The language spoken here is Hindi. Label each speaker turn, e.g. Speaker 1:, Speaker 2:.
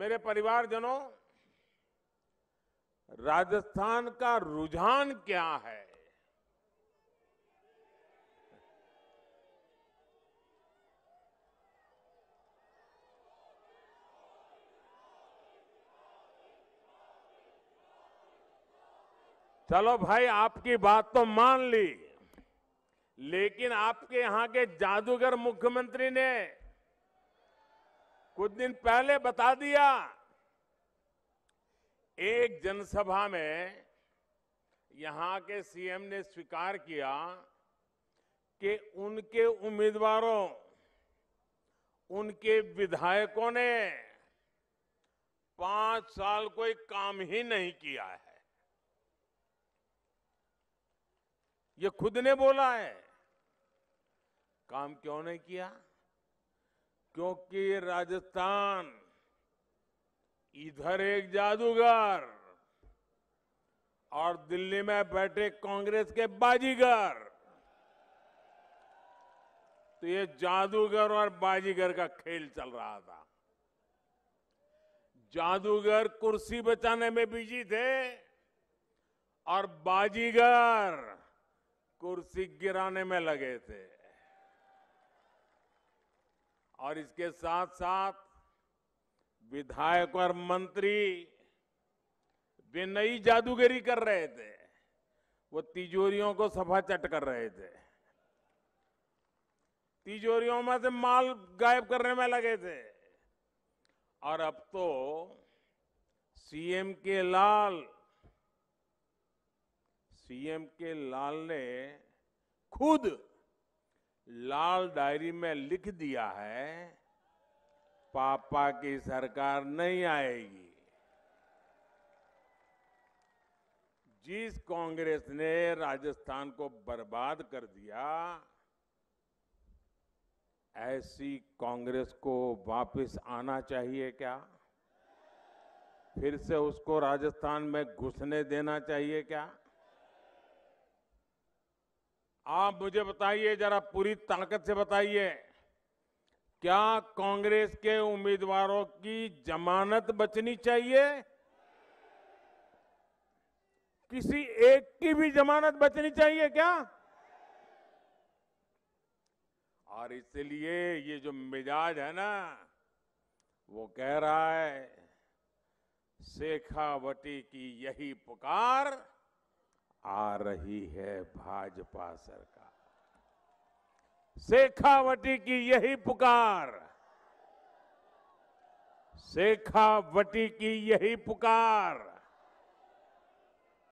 Speaker 1: मेरे परिवारजनों राजस्थान का रुझान क्या है चलो भाई आपकी बात तो मान ली लेकिन आपके यहां के जादूगर मुख्यमंत्री ने कुछ दिन पहले बता दिया एक जनसभा में यहां के सीएम ने स्वीकार किया कि उनके उम्मीदवारों उनके विधायकों ने पांच साल कोई काम ही नहीं किया है ये खुद ने बोला है काम क्यों नहीं किया क्योंकि राजस्थान इधर एक जादूगर और दिल्ली में बैठे कांग्रेस के बाजीगर तो ये जादूगर और बाजीगर का खेल चल रहा था जादूगर कुर्सी बचाने में बिजी थे और बाजीगर कुर्सी गिराने में लगे थे और इसके साथ साथ विधायक और मंत्री वे नई जादूगरी कर रहे थे वो तिजोरियों को सफा चट कर रहे थे तिजोरियों में से माल गायब करने में लगे थे और अब तो सीएम के लाल सीएम के लाल ने खुद लाल डायरी में लिख दिया है पापा की सरकार नहीं आएगी जिस कांग्रेस ने राजस्थान को बर्बाद कर दिया ऐसी कांग्रेस को वापस आना चाहिए क्या फिर से उसको राजस्थान में घुसने देना चाहिए क्या आप मुझे बताइए जरा पूरी ताकत से बताइए क्या कांग्रेस के उम्मीदवारों की जमानत बचनी चाहिए किसी एक की भी जमानत बचनी चाहिए क्या और इसलिए ये जो मिजाज है ना वो कह रहा है शेखावटी की यही पुकार आ रही है भाजपा सरकार शेखावटी की यही पुकार शेखावटी की यही पुकार